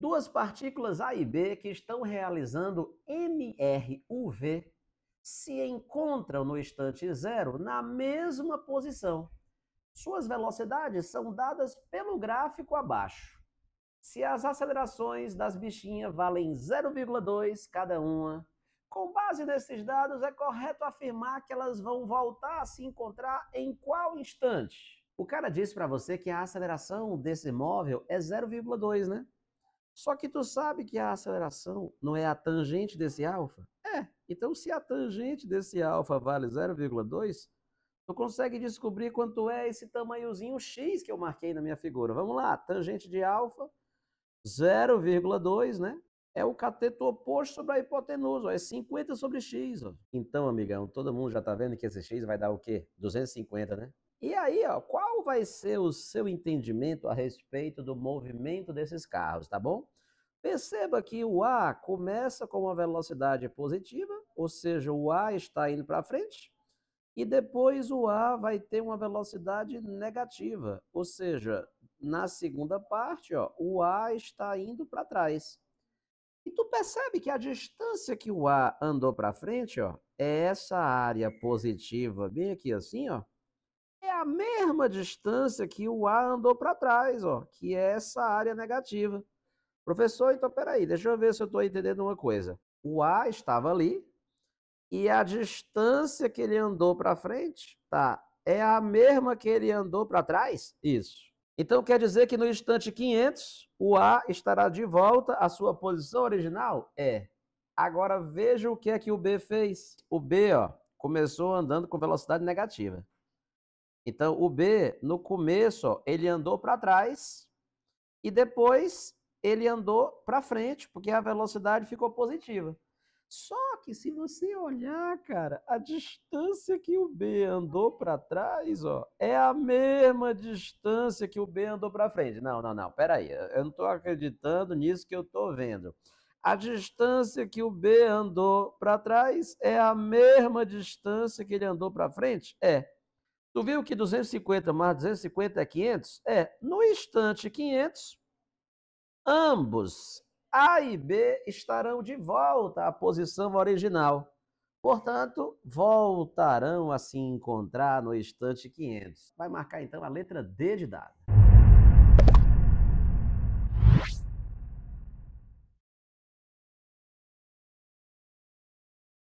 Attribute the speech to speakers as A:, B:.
A: duas partículas A e B que estão realizando MRUV se encontram no instante zero na mesma posição. Suas velocidades são dadas pelo gráfico abaixo. Se as acelerações das bichinhas valem 0,2 cada uma, com base nesses dados é correto afirmar que elas vão voltar a se encontrar em qual instante? O cara disse para você que a aceleração desse móvel é 0,2, né? Só que tu sabe que a aceleração não é a tangente desse alfa? É. Então, se a tangente desse alfa vale 0,2, tu consegue descobrir quanto é esse tamanhozinho x que eu marquei na minha figura. Vamos lá, tangente de alfa, 0,2, né? É o cateto oposto sobre a hipotenusa, ó, é 50 sobre x. Ó. Então, amigão, todo mundo já está vendo que esse x vai dar o quê? 250, né? E aí, ó, qual vai ser o seu entendimento a respeito do movimento desses carros, tá bom? Perceba que o A começa com uma velocidade positiva, ou seja, o A está indo para frente, e depois o A vai ter uma velocidade negativa, ou seja, na segunda parte, ó, o A está indo para trás. E tu percebe que a distância que o A andou para frente, ó, é essa área positiva, bem aqui assim, ó, a mesma distância que o A andou para trás, ó, que é essa área negativa. Professor, então peraí, deixa eu ver se eu estou entendendo uma coisa. O A estava ali e a distância que ele andou para frente, tá, é a mesma que ele andou para trás? Isso. Então quer dizer que no instante 500, o A estará de volta à sua posição original? É. Agora veja o que é que o B fez. O B, ó, começou andando com velocidade negativa. Então, o B, no começo, ó, ele andou para trás e depois ele andou para frente, porque a velocidade ficou positiva. Só que se você olhar, cara, a distância que o B andou para trás, ó, é a mesma distância que o B andou para frente. Não, não, não, peraí, eu não estou acreditando nisso que eu estou vendo. A distância que o B andou para trás é a mesma distância que ele andou para frente? É. Tu viu que 250 mais 250 é 500? É, no instante 500, ambos A e B estarão de volta à posição original. Portanto, voltarão a se encontrar no instante 500. Vai marcar então a letra D de dado.